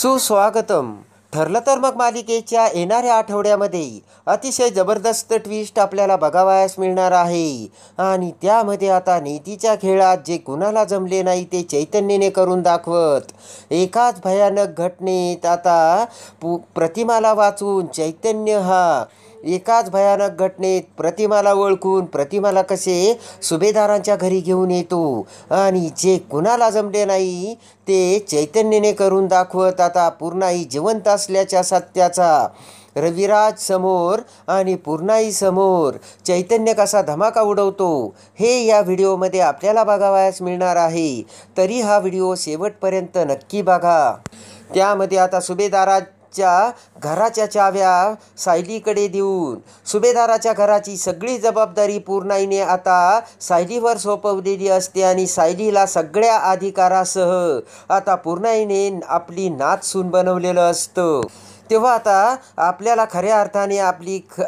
सुस्वागतम ठरलं तर मग मालिकेच्या येणाऱ्या आठवड्यामध्ये अतिशय जबरदस्त ट्विस्ट आपल्याला बघावयास मिळणार आहे आणि त्यामध्ये आता नीतीच्या खेळात जे कुणाला जमले नाही ते चैतन्यने करून दाखवत एकाच भयानक घटनेत आता पु प्रतिमाला वाचून चैतन्य हा एकाच भयानक घटनेत प्रतिमाला ओळखून प्रतिमाला कसे सुभेदारांच्या घरी घेऊन येतो आणि जे कुणाला जमले नाही ते चैतन्यने करून दाखवत आता पूर्णाई जिवंत असल्याच्या सत्याचा रविराज समोर आणि पूर्णाई समोर चैतन्य कसा धमाका उडवतो हे या व्हिडिओमध्ये आपल्याला बघावयास मिळणार आहे तरी हा व्हिडिओ शेवटपर्यंत नक्की बघा त्यामध्ये आता सुभेदारा च्या घराच्या चाव्या सायलीकडे देऊन सुभेदाराच्या घराची सगळी जबाबदारी पूर्णाईने आता सायलीवर सोपवलेली असते आणि सायलीला सगळ्या अधिकारासह आता पूर्णाईने आपली नाच सून बनवलेलं असतं तेव्हा आता आपल्याला खऱ्या अर्थाने आपली ख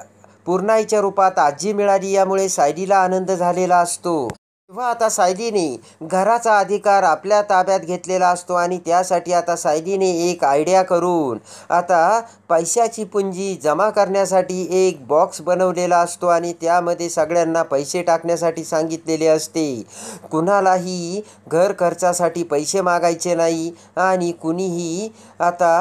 पूर्णाईच्या रूपात आजी मिळाली यामुळे सायलीला आनंद झालेला असतो व आता सायलीने घराचा अधिकार आपल्या ताब्यात घेतलेला असतो आणि त्यासाठी आता सायलीने एक आयडिया करून आता पैशाची पुंजी जमा करण्यासाठी एक बॉक्स बनवलेला असतो आणि त्यामध्ये सगळ्यांना पैसे टाकण्यासाठी सांगितलेले असते कुणालाही घर खर्चासाठी पैसे मागायचे नाही आणि कुणीही आता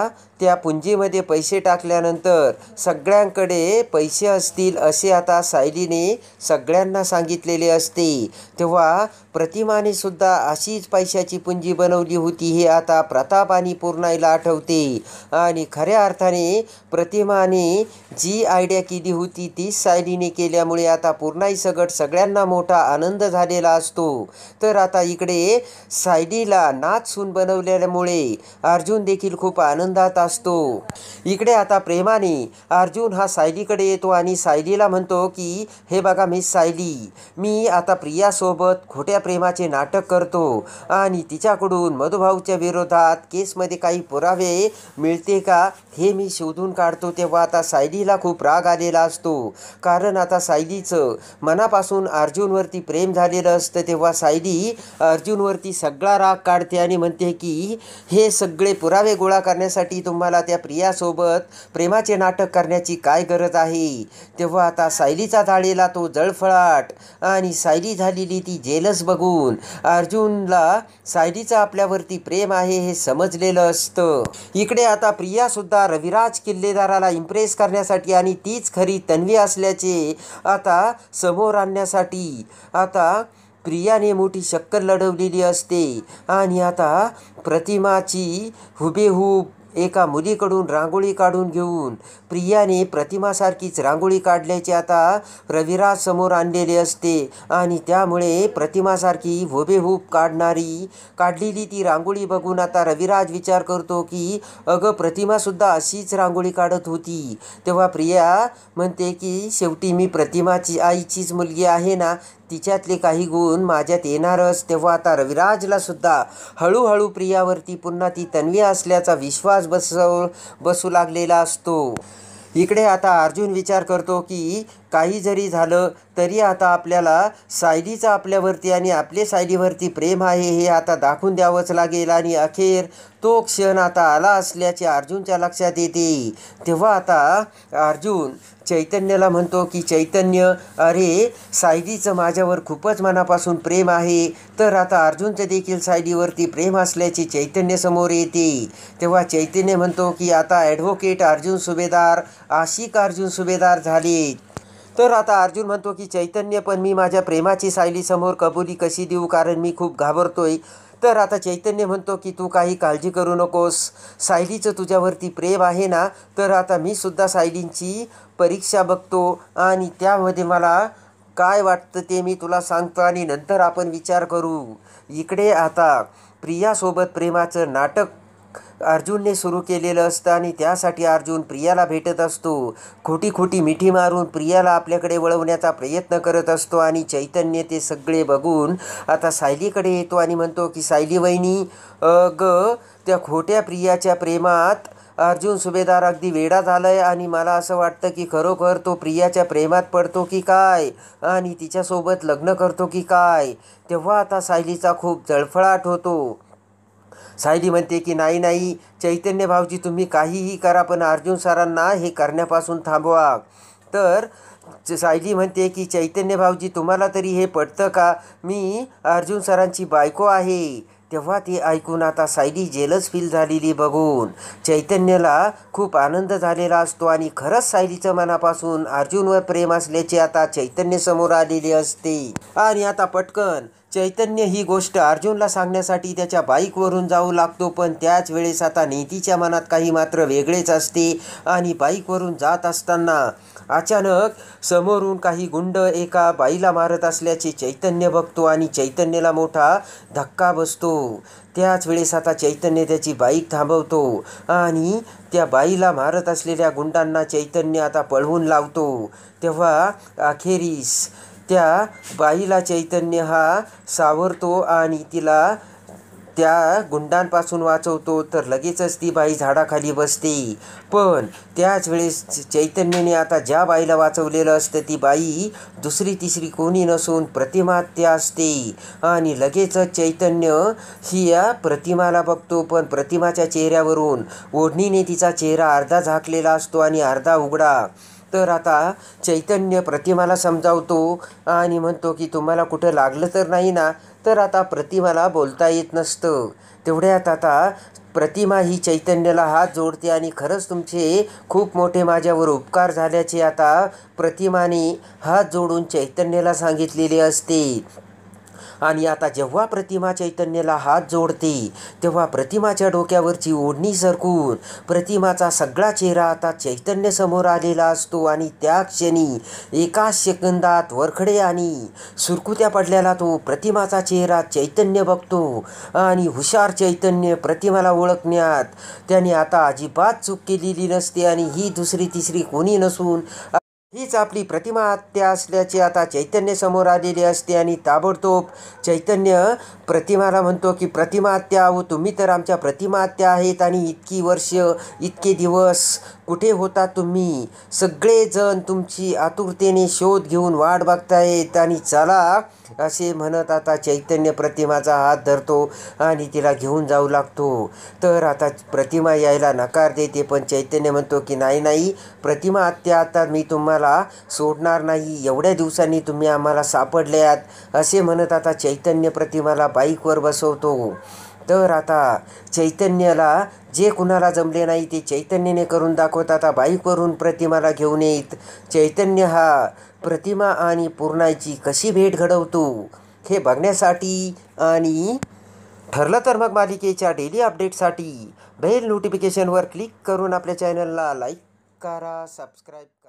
त्या पुंजीमध्ये पैसे टाकल्यानंतर सगळ्यांकडे पैसे असतील असे आता सायलीने सगळ्यांना सांगितलेले असते तेव्हा प्रतिमाने सुद्धा अशीच पैशाची पुंजी बनवली होती हे आता प्रताप आणि पूर्णाईला आठवते आणि खऱ्या अर्थाने प्रतिमाने जी आयडिया केली होती ती सायलीने केल्यामुळे आता पूर्णाई सगट सगळ्यांना मोठा आनंद झालेला असतो तर आता इकडे सायलीला नाच सून बनवल्यामुळे अर्जुन देखील खूप आनंदात असतो असतो इकडे आता प्रेमाने अर्जुन हा सायलीकडे येतो आणि सायलीला म्हणतो की हे बघा मी सायली मी आता प्रियासोबत खोट्या प्रेमाचे नाटक करतो आणि तिच्याकडून मधुभाऊच्या विरोधात केसमध्ये काही पुरावे मिळते का हे मी शोधून काढतो तेव्हा आता सायलीला खूप राग आलेला असतो कारण आता सायलीचं मनापासून अर्जुनवरती प्रेम झालेलं असतं तेव्हा सायली अर्जुनवरती सगळा राग काढते आणि म्हणते की हे सगळे पुरावे गोळा करण्यासाठी तुम्हाला मला त्या प्रियासोबत प्रेमाचे नाटक करण्याची काय गरज आहे तेव्हा आता सायलीचा धाडेला तो जळफळाट आणि सायली झालेली ती जेलस बघून अर्जुनला सायलीचं आपल्यावरती प्रेम आहे हे समजलेलं असतं इकडे आता प्रियासुद्धा रविराज किल्लेदाराला इम्प्रेस करण्यासाठी आणि तीच खरी तन्वी असल्याचे आता समोर आणण्यासाठी आता प्रियाने मोठी शक्कर लढवलेली असते आणि आता प्रतिमाची हुबेहूब एका मुलीकडून रांगोळी काढून घेऊन प्रियाने प्रतिमासारखीच रांगोळी काढल्याचे आता रविराज समोर आणलेले असते आणि त्यामुळे प्रतिमासारखी हुबेहूब काढणारी काढलेली ती रांगोळी बघून आता रविराज विचार करतो की अगं प्रतिमासुद्धा अशीच रांगोळी काढत होती तेव्हा प्रिया म्हणते की शेवटी मी प्रतिमाची आईचीच मुलगी आहे ना तिच्यातले काही गुण माझ्यात येणारच तेव्हा आता रविराजला सुद्धा हळूहळू प्रियावरती पुन्हा ती तन्वी असल्याचा विश्वास बसव बसू लागलेला असतो इकडे आता अर्जुन विचार करतो की काही जरी झालं तरी आता आपल्याला सायलीचं आपल्यावरती आणि आपले सायलीवरती प्रेम आहे हे आता दाखवून द्यावंच लागेल आणि अखेर तो क्षण आता आला असल्याचे अर्जुनच्या लक्षात येते तेव्हा आता अर्जुन चैतन्यला म्हणतो की चैतन्य अरे सायलीचं माझ्यावर खूपच मनापासून प्रेम आहे तर आता अर्जुनचं देखील सायलीवरती प्रेम असल्याचे चैतन्य समोर येते तेव्हा चैतन्य म्हणतो की आता ॲडव्होकेट अर्जुन सुभेदार आशिक अर्जुन सुभेदार झाले तर आता अर्जुन म्हणतो की चैतन्य पण मी माझ्या प्रेमाची सायलीसमोर कबुली कशी देऊ कारण मी खूप घाबरतोय तर आता चैतन्य म्हणतो की तू काही काळजी करू नकोस सायलीचं तुझ्यावरती प्रेम आहे ना तर आता मी सुद्धा सायलींची परीक्षा बघतो आणि त्यामध्ये मला काय वाटतं ते मी तुला सांगतो आणि नंतर आपण विचार करू इकडे आता प्रियासोबत प्रेमाचं नाटक अर्जुनने सुरू केलेलं असतं आणि त्यासाठी अर्जुन प्रियाला भेटत असतो खोटी खोटी मिठी मारून प्रियाला आपल्याकडे वळवण्याचा प्रयत्न करत असतो आणि चैतन्य ते सगळे बघून आता सायलीकडे येतो आणि म्हणतो की सायली वहिनी ग त्या खोट्या प्रियाच्या प्रेमात अर्जुन सुभेदार अगदी वेडा झालाय आहे आणि मला असं वाटतं की खरोखर तो प्रियाच्या प्रेमात पडतो की काय आणि तिच्यासोबत लग्न करतो की काय तेव्हा आता सायलीचा खूप जळफळाट होतो सायली म्हणते की नाही नाही चैतन्य भाऊजी तुम्ही काहीही करा पण अर्जुन सरांना हे करण्यापासून थांबवा तर सायली म्हणते की चैतन्य भाऊजी तुम्हाला तरी हे पटतं का मी अर्जुन सरांची बायको आहे तेव्हा ती ऐकून आता सायली जेलस फील झालेली बघून चैतन्यला खूप आनंद झालेला असतो आणि खरंच सायलीचं मनापासून अर्जुनवर प्रेम असल्याचे आता चैतन्य समोर आलेले असते आणि आता पटकन चैतन्य ही गोष्ट अर्जुनला सांगण्यासाठी त्याच्या बाईकवरून जाऊ लागतो पण त्याच वेळेस आता नीतीच्या मनात काही मात्र वेगळेच असते आणि बाईकवरून जात असताना अचानक समोरून काही गुंड एका बाईला मारत असल्याचे चैतन्य बघतो आणि चैतन्यला मोठा धक्का बसतो त्याच वेळेस आता चैतन्य त्याची बाईक थांबवतो आणि त्या बाईला मारत असलेल्या गुंडांना चैतन्य आता पळवून लावतो तेव्हा अखेरीस त्या बाईला चैतन्य हा सावरतो आणि तिला त्या गुंडांपासून वाचवतो तर लगेचच ती बाई झाडाखाली बसते पण त्याच वेळेस चैतन्याने आता ज्या बाईला वाचवलेलं असतं ती बाई दुसरी तिसरी कोणी नसून प्रतिमात्या असते आणि लगेचच चैतन्य ही या प्रतिमाला बघतो पण प्रतिमाच्या चेहऱ्यावरून ओढणीने तिचा चेहरा अर्धा झाकलेला असतो आणि अर्धा उघडा तर आता चैतन्य प्रतिमाला समजावतो आणि म्हणतो की तुम्हाला कुठं लागलं तर नाही ना तर आता प्रतिमाला बोलता येत नसतं तेवढ्यात आता प्रतिमा ही चैतन्याला हात जोडते आणि खरंच तुमचे खूप मोठे माझ्यावर उपकार झाल्याचे आता प्रतिमाने हात जोडून चैतन्याला सांगितलेले असते आणि आता जेव्हा प्रतिमा चैतन्याला हात जोडते तेव्हा प्रतिमाच्या डोक्यावरची ओढणी सरकून प्रतिमाचा सगळा चेहरा आता चैतन्य समोर आलेला असतो आणि त्या क्षणी एका सेकंदात वरखडे आणि सुरकुत्या पडलेला तो प्रतिमाचा चेहरा चैतन्य बघतो आणि हुशार चैतन्य प्रतिमाला ओळखण्यात त्याने आता अजिबात चूक केलेली नसते आणि ही दुसरी तिसरी कोणी नसून हीच आपली प्रतिमा आत्या असल्याचे आता चैतन्य समोर आलेले असते आणि ताबडतोब चैतन्य प्रतिमाला म्हणतो की प्रतिमा आत्या हो तुम्ही तर आमच्या प्रतिमा आत्या आहेत आणि इतकी वर्ष इतके दिवस कुठे होता तुम्ही सगळेजण तुमची आतुरतेने शोध घेऊन वाट बघतायत आणि चला असे म्हणत आता चैतन्य प्रतिमाचा हात धरतो आणि तिला घेऊन जाऊ लागतो तर आता प्रतिमा यायला नकार देते पण चैतन्य म्हणतो की नाही नाही प्रतिमा आत्या आता मी तुम्हाला सोडणार नाही एवढ्या दिवसांनी तुम्ही आम्हाला सापडल्यात असे म्हणत आता चैतन्य प्रतिमाला बाईकवर बसवतो तर आता चैतन्याला जे कुणाला जमले नाही ते चैतन्यने करून दाखवत आता बाईकवरून प्रतिमाला घेऊन येत चैतन्य हा प्रतिमा आणि पूर्णाची कशी भेट घडवतो हे बघण्यासाठी आणि ठरलं तर मग मालिकेच्या डेली अपडेटसाठी बेल नोटिफिकेशनवर क्लिक करून आपल्या चॅनलला लाईक करा सबस्क्राईब